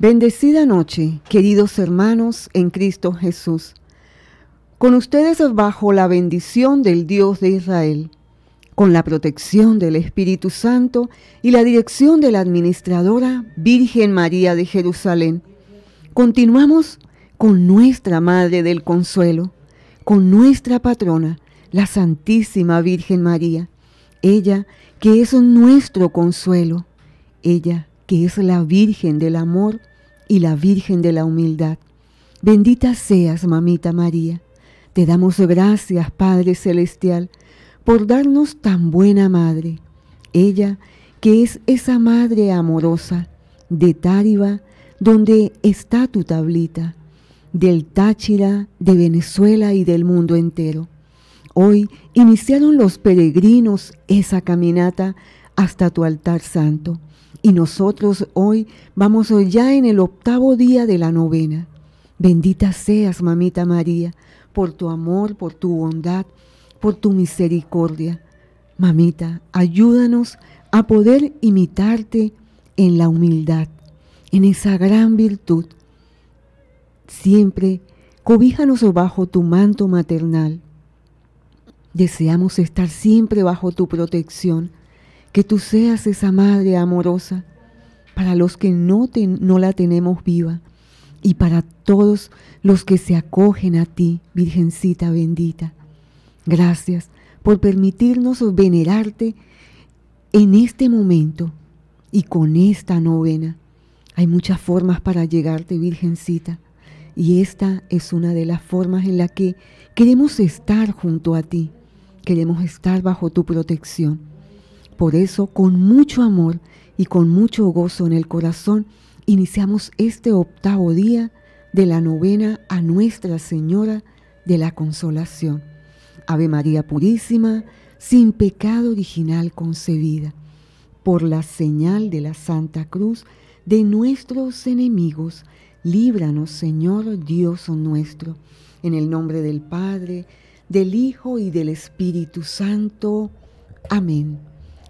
Bendecida noche, queridos hermanos en Cristo Jesús. Con ustedes bajo la bendición del Dios de Israel, con la protección del Espíritu Santo y la dirección de la administradora Virgen María de Jerusalén. Continuamos con nuestra Madre del Consuelo, con nuestra patrona, la Santísima Virgen María, ella que es nuestro consuelo, ella que es la Virgen del Amor y la Virgen de la Humildad. Bendita seas, mamita María. Te damos gracias, Padre Celestial, por darnos tan buena madre. Ella, que es esa madre amorosa de Táriba, donde está tu tablita, del Táchira, de Venezuela y del mundo entero. Hoy iniciaron los peregrinos esa caminata hasta tu altar santo. Y nosotros hoy vamos ya en el octavo día de la novena. Bendita seas, mamita María, por tu amor, por tu bondad, por tu misericordia. Mamita, ayúdanos a poder imitarte en la humildad, en esa gran virtud. Siempre cobíjanos bajo tu manto maternal. Deseamos estar siempre bajo tu protección que tú seas esa madre amorosa para los que no, no la tenemos viva y para todos los que se acogen a ti, Virgencita bendita. Gracias por permitirnos venerarte en este momento y con esta novena. Hay muchas formas para llegarte, Virgencita, y esta es una de las formas en la que queremos estar junto a ti, queremos estar bajo tu protección. Por eso, con mucho amor y con mucho gozo en el corazón, iniciamos este octavo día de la novena a Nuestra Señora de la Consolación. Ave María Purísima, sin pecado original concebida, por la señal de la Santa Cruz de nuestros enemigos, líbranos, Señor Dios nuestro, en el nombre del Padre, del Hijo y del Espíritu Santo. Amén.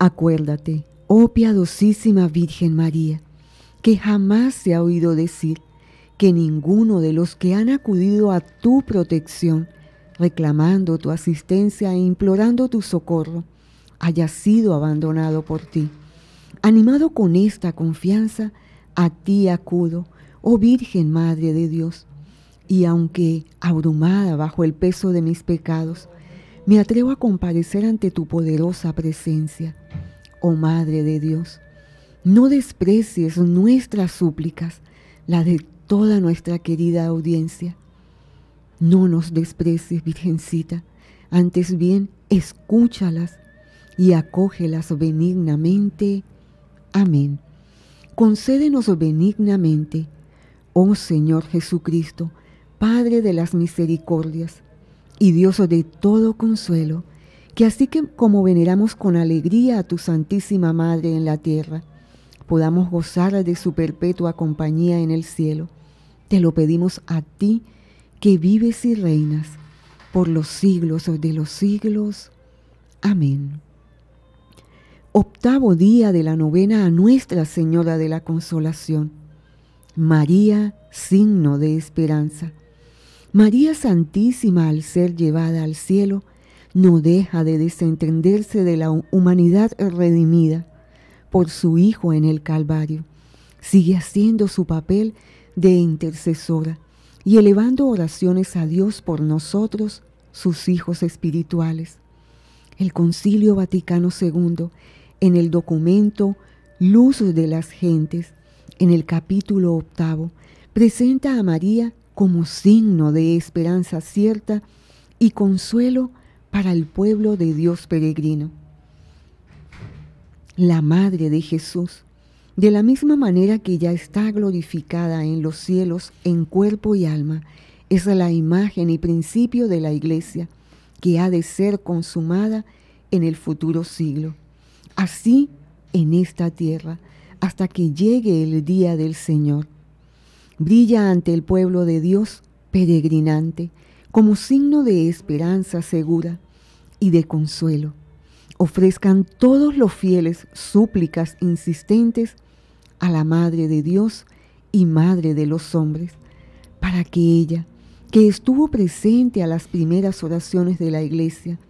Acuérdate, oh piadosísima Virgen María, que jamás se ha oído decir que ninguno de los que han acudido a tu protección, reclamando tu asistencia e implorando tu socorro, haya sido abandonado por ti. Animado con esta confianza, a ti acudo, oh Virgen Madre de Dios, y aunque abrumada bajo el peso de mis pecados, me atrevo a comparecer ante tu poderosa presencia, oh Madre de Dios. No desprecies nuestras súplicas, las de toda nuestra querida audiencia. No nos desprecies, Virgencita, antes bien escúchalas y acógelas benignamente. Amén. Concédenos benignamente, oh Señor Jesucristo, Padre de las misericordias, y Dios de todo consuelo, que así que como veneramos con alegría a tu Santísima Madre en la tierra, podamos gozar de su perpetua compañía en el cielo. Te lo pedimos a ti, que vives y reinas por los siglos de los siglos. Amén. Octavo día de la novena a Nuestra Señora de la Consolación. María, signo de esperanza. María Santísima, al ser llevada al cielo, no deja de desentenderse de la humanidad redimida por su Hijo en el Calvario. Sigue haciendo su papel de intercesora y elevando oraciones a Dios por nosotros, sus hijos espirituales. El Concilio Vaticano II, en el documento Luz de las Gentes, en el capítulo octavo, presenta a María como signo de esperanza cierta y consuelo para el pueblo de Dios peregrino. La Madre de Jesús, de la misma manera que ya está glorificada en los cielos en cuerpo y alma, es la imagen y principio de la Iglesia que ha de ser consumada en el futuro siglo. Así en esta tierra, hasta que llegue el día del Señor brilla ante el pueblo de Dios peregrinante como signo de esperanza segura y de consuelo. Ofrezcan todos los fieles súplicas insistentes a la Madre de Dios y Madre de los hombres, para que ella, que estuvo presente a las primeras oraciones de la iglesia,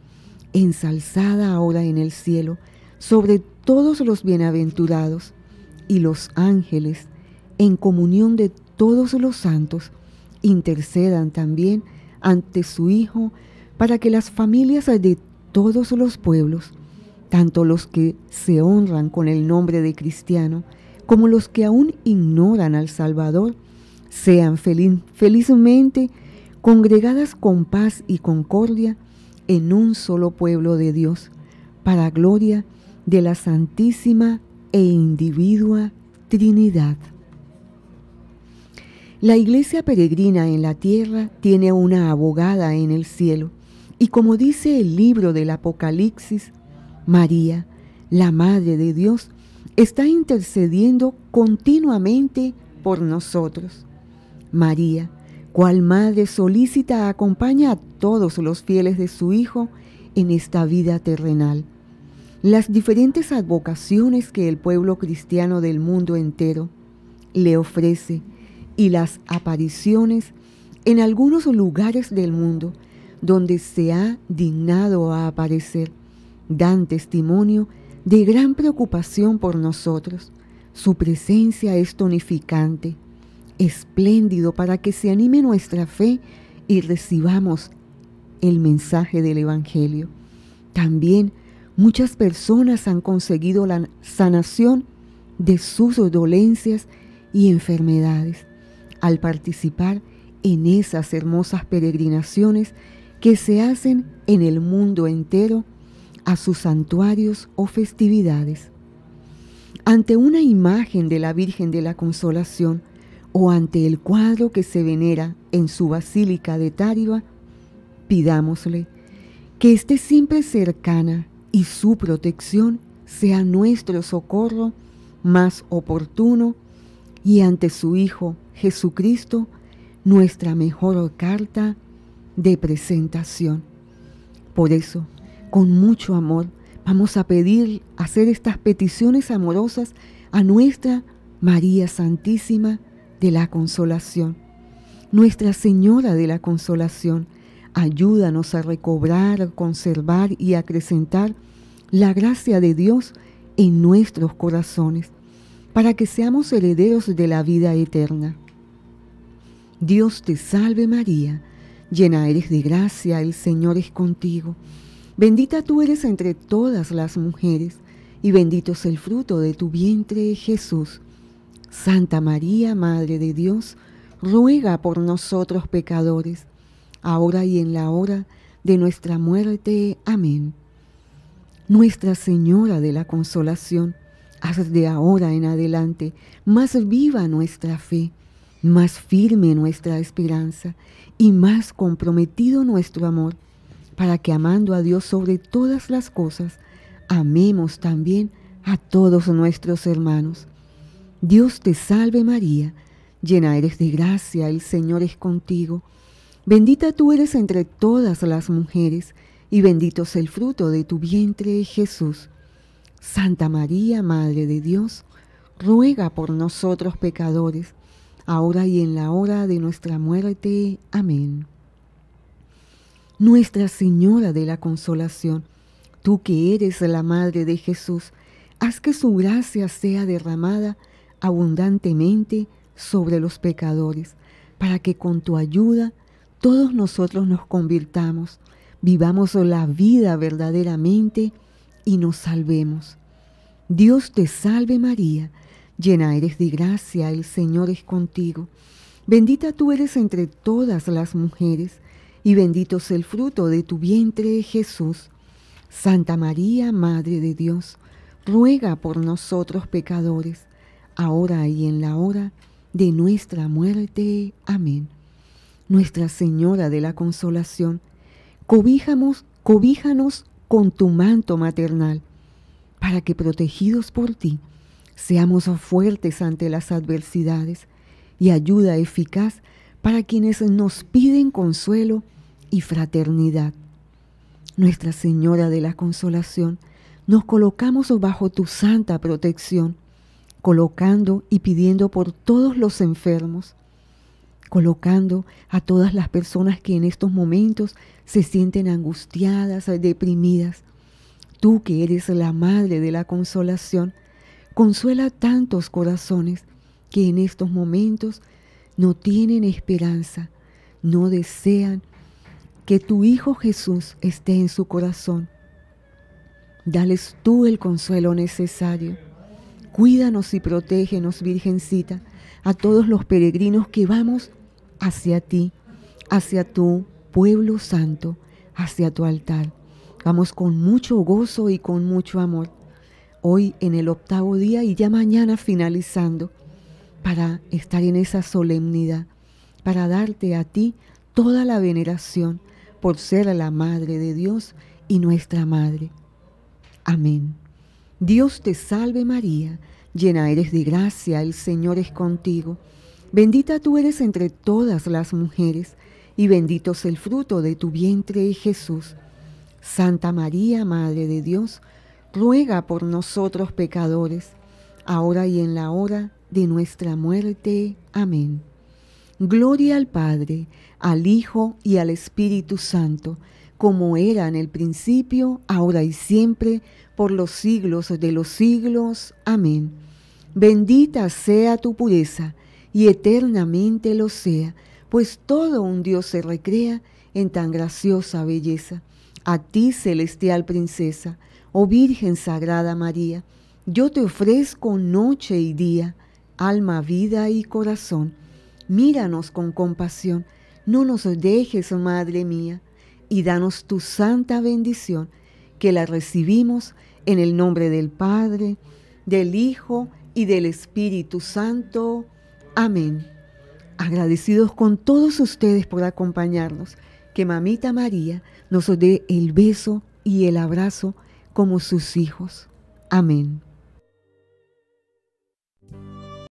ensalzada ahora en el cielo, sobre todos los bienaventurados y los ángeles, en comunión de todos los santos intercedan también ante su Hijo para que las familias de todos los pueblos, tanto los que se honran con el nombre de cristiano, como los que aún ignoran al Salvador, sean felizmente congregadas con paz y concordia en un solo pueblo de Dios, para gloria de la Santísima e Individua Trinidad. La iglesia peregrina en la tierra tiene una abogada en el cielo. Y como dice el libro del Apocalipsis, María, la Madre de Dios, está intercediendo continuamente por nosotros. María, cual Madre solícita, acompaña a todos los fieles de su Hijo en esta vida terrenal. Las diferentes advocaciones que el pueblo cristiano del mundo entero le ofrece y las apariciones en algunos lugares del mundo donde se ha dignado a aparecer, dan testimonio de gran preocupación por nosotros. Su presencia es tonificante, espléndido para que se anime nuestra fe y recibamos el mensaje del Evangelio. También muchas personas han conseguido la sanación de sus dolencias y enfermedades al participar en esas hermosas peregrinaciones que se hacen en el mundo entero a sus santuarios o festividades. Ante una imagen de la Virgen de la Consolación o ante el cuadro que se venera en su basílica de Táriba, pidámosle que esté siempre cercana y su protección sea nuestro socorro más oportuno y ante su Hijo Jesucristo nuestra mejor carta de presentación. Por eso, con mucho amor, vamos a pedir, hacer estas peticiones amorosas a nuestra María Santísima de la Consolación. Nuestra Señora de la Consolación, ayúdanos a recobrar, conservar y acrecentar la gracia de Dios en nuestros corazones, para que seamos herederos de la vida eterna. Dios te salve María, llena eres de gracia, el Señor es contigo. Bendita tú eres entre todas las mujeres, y bendito es el fruto de tu vientre Jesús. Santa María, Madre de Dios, ruega por nosotros pecadores, ahora y en la hora de nuestra muerte. Amén. Nuestra Señora de la Consolación, haz de ahora en adelante más viva nuestra fe más firme nuestra esperanza y más comprometido nuestro amor, para que amando a Dios sobre todas las cosas, amemos también a todos nuestros hermanos. Dios te salve María, llena eres de gracia, el Señor es contigo. Bendita tú eres entre todas las mujeres, y bendito es el fruto de tu vientre, Jesús. Santa María, Madre de Dios, ruega por nosotros pecadores, ahora y en la hora de nuestra muerte. Amén. Nuestra Señora de la Consolación, tú que eres la Madre de Jesús, haz que su gracia sea derramada abundantemente sobre los pecadores, para que con tu ayuda todos nosotros nos convirtamos, vivamos la vida verdaderamente y nos salvemos. Dios te salve María Llena eres de gracia, el Señor es contigo. Bendita tú eres entre todas las mujeres, y bendito es el fruto de tu vientre, Jesús. Santa María, Madre de Dios, ruega por nosotros pecadores, ahora y en la hora de nuestra muerte. Amén. Nuestra Señora de la Consolación, cobijamos, cobíjanos con tu manto maternal, para que protegidos por ti, Seamos fuertes ante las adversidades y ayuda eficaz para quienes nos piden consuelo y fraternidad. Nuestra Señora de la Consolación, nos colocamos bajo tu santa protección, colocando y pidiendo por todos los enfermos, colocando a todas las personas que en estos momentos se sienten angustiadas, deprimidas. Tú que eres la Madre de la Consolación, Consuela tantos corazones que en estos momentos no tienen esperanza, no desean que tu Hijo Jesús esté en su corazón. Dales tú el consuelo necesario. Cuídanos y protégenos, Virgencita, a todos los peregrinos que vamos hacia ti, hacia tu pueblo santo, hacia tu altar. Vamos con mucho gozo y con mucho amor hoy en el octavo día y ya mañana finalizando, para estar en esa solemnidad, para darte a ti toda la veneración por ser la Madre de Dios y nuestra Madre. Amén. Dios te salve María, llena eres de gracia, el Señor es contigo. Bendita tú eres entre todas las mujeres, y bendito es el fruto de tu vientre Jesús. Santa María, Madre de Dios, ruega por nosotros pecadores, ahora y en la hora de nuestra muerte. Amén. Gloria al Padre, al Hijo y al Espíritu Santo, como era en el principio, ahora y siempre, por los siglos de los siglos. Amén. Bendita sea tu pureza, y eternamente lo sea, pues todo un Dios se recrea en tan graciosa belleza. A ti, celestial princesa, Oh Virgen Sagrada María, yo te ofrezco noche y día, alma, vida y corazón. Míranos con compasión, no nos dejes, oh Madre mía, y danos tu santa bendición, que la recibimos en el nombre del Padre, del Hijo y del Espíritu Santo. Amén. Agradecidos con todos ustedes por acompañarnos, que Mamita María nos dé el beso y el abrazo como sus hijos. Amén.